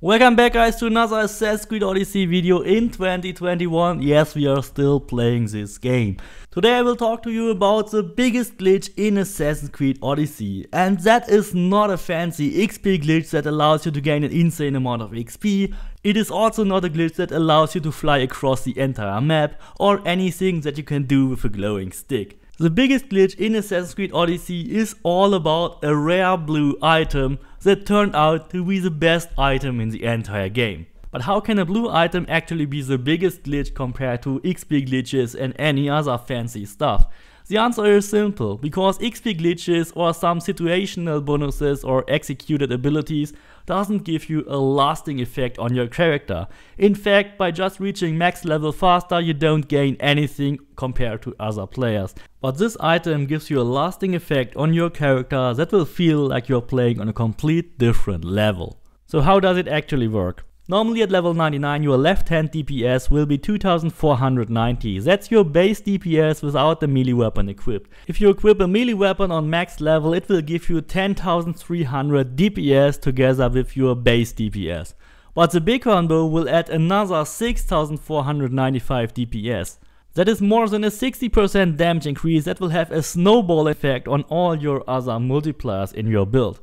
Welcome back guys to another Assassin's Creed Odyssey video in 2021. Yes, we are still playing this game. Today I will talk to you about the biggest glitch in Assassin's Creed Odyssey. And that is not a fancy XP glitch that allows you to gain an insane amount of XP. It is also not a glitch that allows you to fly across the entire map or anything that you can do with a glowing stick. The biggest glitch in Assassin's Creed Odyssey is all about a rare blue item that turned out to be the best item in the entire game. But how can a blue item actually be the biggest glitch compared to XP glitches and any other fancy stuff? The answer is simple, because XP glitches or some situational bonuses or executed abilities doesn't give you a lasting effect on your character. In fact, by just reaching max level faster, you don't gain anything compared to other players. But this item gives you a lasting effect on your character that will feel like you're playing on a complete different level. So how does it actually work? Normally at level 99 your left hand DPS will be 2490. That's your base DPS without the melee weapon equipped. If you equip a melee weapon on max level it will give you 10300 DPS together with your base DPS. But the big combo will add another 6495 DPS. That is more than a 60% damage increase that will have a snowball effect on all your other multipliers in your build.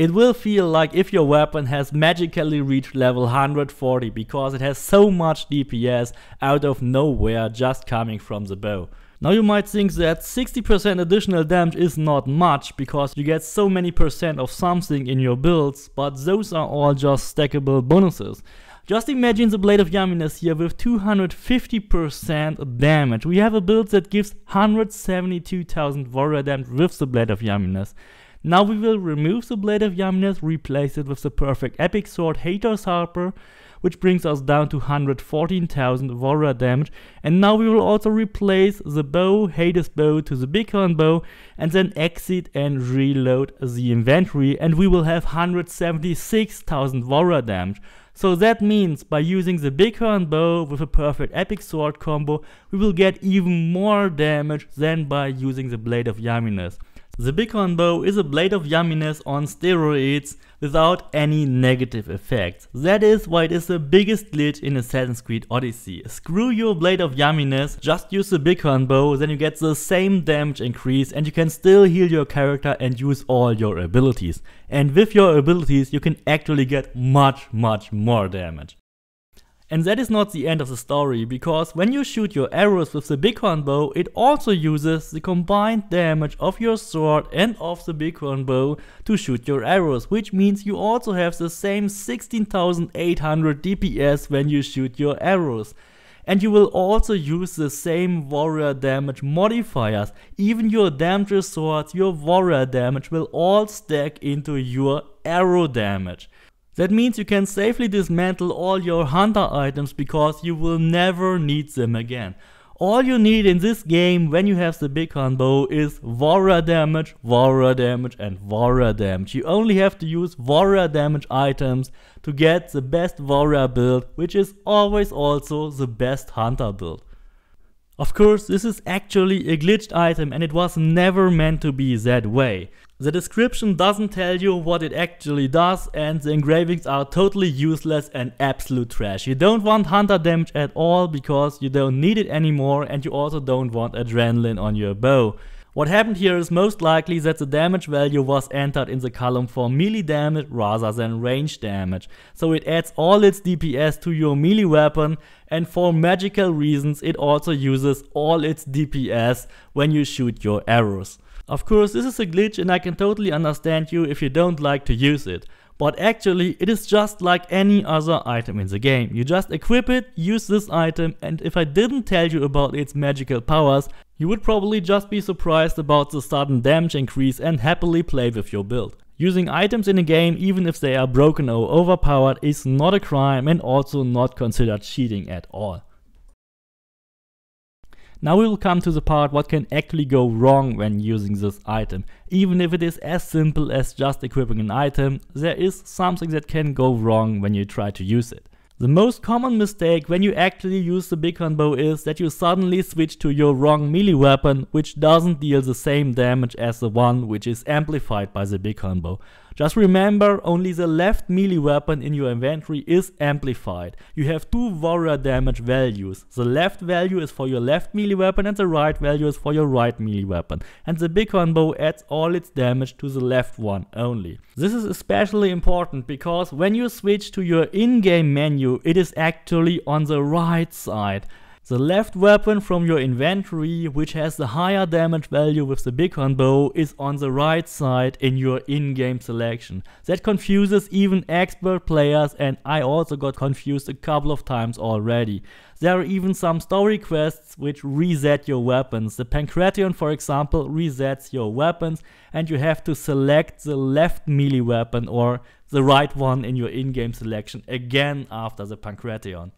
It will feel like if your weapon has magically reached level 140 because it has so much DPS out of nowhere just coming from the bow. Now you might think that 60% additional damage is not much because you get so many percent of something in your builds, but those are all just stackable bonuses. Just imagine the Blade of Yaminus here with 250% damage. We have a build that gives 172,000 warrior damage with the Blade of Yaminus. Now we will remove the Blade of Yamneth, replace it with the perfect epic sword Hater's Harper, which brings us down to 114,000 Vorra damage. And now we will also replace the bow, Hades bow to the Bighorn bow and then exit and reload the inventory and we will have 176,000 Vorra damage. So that means by using the Bighorn bow with a perfect epic sword combo, we will get even more damage than by using the Blade of Yaminus. The Bighorn bow is a blade of yumminess on steroids without any negative effects. That is why it is the biggest glitch in Assassin's Creed Odyssey. Screw your blade of yumminess, just use the Bighorn bow, then you get the same damage increase and you can still heal your character and use all your abilities. And with your abilities you can actually get much much more damage. And that is not the end of the story, because when you shoot your arrows with the bighorn bow, it also uses the combined damage of your sword and of the bighorn bow to shoot your arrows, which means you also have the same 16800 DPS when you shoot your arrows and you will also use the same warrior damage modifiers. Even your damage swords, your warrior damage will all stack into your arrow damage. That means you can safely dismantle all your hunter items because you will never need them again. All you need in this game when you have the big Bighorn bow is Vora damage, Vora damage and Vora damage. You only have to use Vora damage items to get the best Vora build which is always also the best hunter build. Of course, this is actually a glitched item and it was never meant to be that way. The description doesn't tell you what it actually does and the engravings are totally useless and absolute trash. You don't want hunter damage at all because you don't need it anymore and you also don't want adrenaline on your bow. What happened here is most likely that the damage value was entered in the column for melee damage rather than range damage, so it adds all its DPS to your melee weapon and for magical reasons it also uses all its DPS when you shoot your arrows. Of course this is a glitch and I can totally understand you if you don't like to use it. But actually it is just like any other item in the game. You just equip it, use this item and if I didn't tell you about its magical powers you would probably just be surprised about the sudden damage increase and happily play with your build. Using items in a game even if they are broken or overpowered is not a crime and also not considered cheating at all. Now we will come to the part what can actually go wrong when using this item. Even if it is as simple as just equipping an item, there is something that can go wrong when you try to use it. The most common mistake when you actually use the Bighorn bow is that you suddenly switch to your wrong melee weapon which doesn't deal the same damage as the one which is amplified by the Bighorn bow. Just remember only the left melee weapon in your inventory is amplified. You have two warrior damage values. The left value is for your left melee weapon and the right value is for your right melee weapon. And the Bighorn bow adds all its damage to the left one only. This is especially important because when you switch to your in-game menu it is actually on the right side the left weapon from your inventory, which has the higher damage value with the Bighorn bow, is on the right side in your in-game selection. That confuses even expert players and I also got confused a couple of times already. There are even some story quests which reset your weapons. The Pancration, for example, resets your weapons and you have to select the left melee weapon or the right one in your in-game selection again after the Pancration.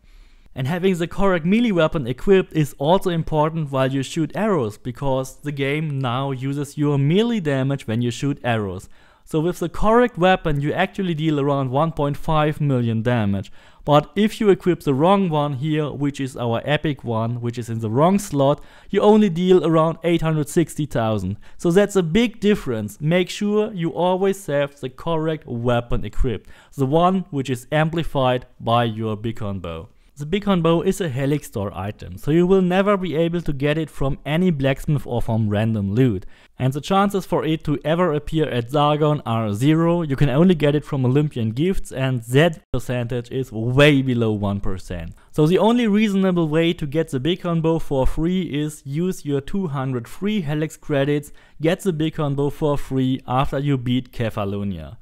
And having the correct melee weapon equipped is also important while you shoot arrows, because the game now uses your melee damage when you shoot arrows. So with the correct weapon you actually deal around 1.5 million damage. But if you equip the wrong one here, which is our epic one, which is in the wrong slot, you only deal around 860,000. So that's a big difference. Make sure you always have the correct weapon equipped. The one which is amplified by your beacon bow. The Beacon Bow is a Helix store item, so you will never be able to get it from any blacksmith or from random loot. And the chances for it to ever appear at Zargon are zero, you can only get it from Olympian gifts and that percentage is way below 1%. So the only reasonable way to get the Beacon Bow for free is use your 200 free Helix credits, get the Beacon Bow for free after you beat Kefalonia.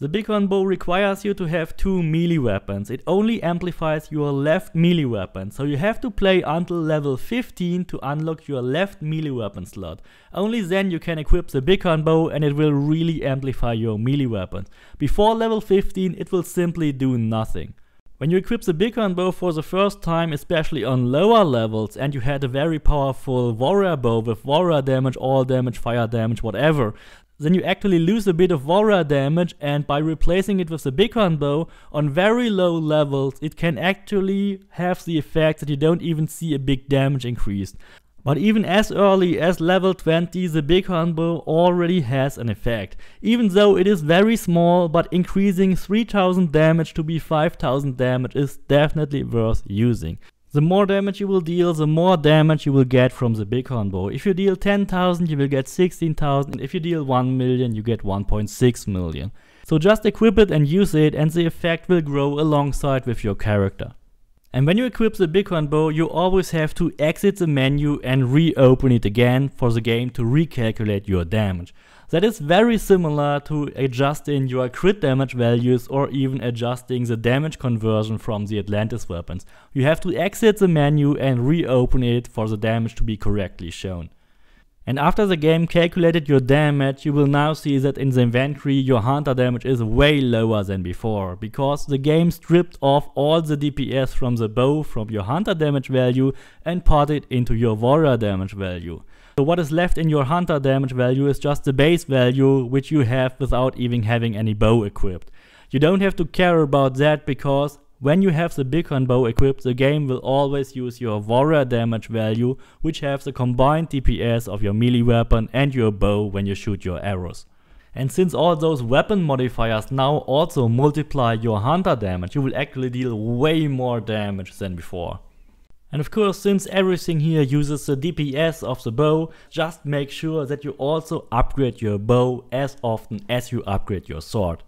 The Big Bow requires you to have two melee weapons. It only amplifies your left melee weapon, so you have to play until level 15 to unlock your left melee weapon slot. Only then you can equip the Big Bow and it will really amplify your melee weapons. Before level 15 it will simply do nothing. When you equip the Bighorn bow for the first time, especially on lower levels, and you had a very powerful warrior bow with warrior damage, all damage, fire damage, whatever, then you actually lose a bit of Vora damage and by replacing it with the Bighorn bow on very low levels it can actually have the effect that you don't even see a big damage increase. But even as early as level 20 the Bighorn bow already has an effect. Even though it is very small but increasing 3000 damage to be 5000 damage is definitely worth using. The more damage you will deal, the more damage you will get from the Bighorn Bow. If you deal 10,000, you will get 16,000. And if you deal 1 million, you get 1.6 million. So just equip it and use it and the effect will grow alongside with your character. And when you equip the Bighorn Bow, you always have to exit the menu and reopen it again for the game to recalculate your damage. That is very similar to adjusting your crit damage values or even adjusting the damage conversion from the Atlantis weapons. You have to exit the menu and reopen it for the damage to be correctly shown. And after the game calculated your damage, you will now see that in the inventory your hunter damage is way lower than before, because the game stripped off all the DPS from the bow from your hunter damage value and put it into your warrior damage value. So what is left in your hunter damage value is just the base value which you have without even having any bow equipped. You don't have to care about that because when you have the Bighorn bow equipped, the game will always use your warrior damage value, which have the combined DPS of your melee weapon and your bow when you shoot your arrows. And since all those weapon modifiers now also multiply your hunter damage, you will actually deal way more damage than before. And of course, since everything here uses the DPS of the bow, just make sure that you also upgrade your bow as often as you upgrade your sword.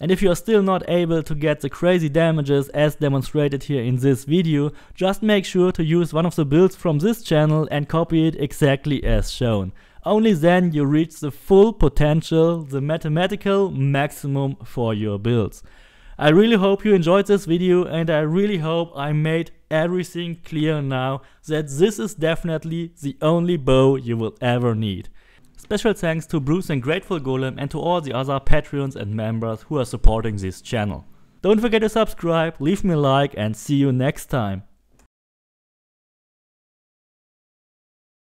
And if you are still not able to get the crazy damages as demonstrated here in this video, just make sure to use one of the builds from this channel and copy it exactly as shown. Only then you reach the full potential, the mathematical maximum for your builds. I really hope you enjoyed this video and I really hope I made everything clear now that this is definitely the only bow you will ever need. Special thanks to Bruce and Grateful Golem and to all the other Patreons and members who are supporting this channel. Don't forget to subscribe, leave me a like and see you next time.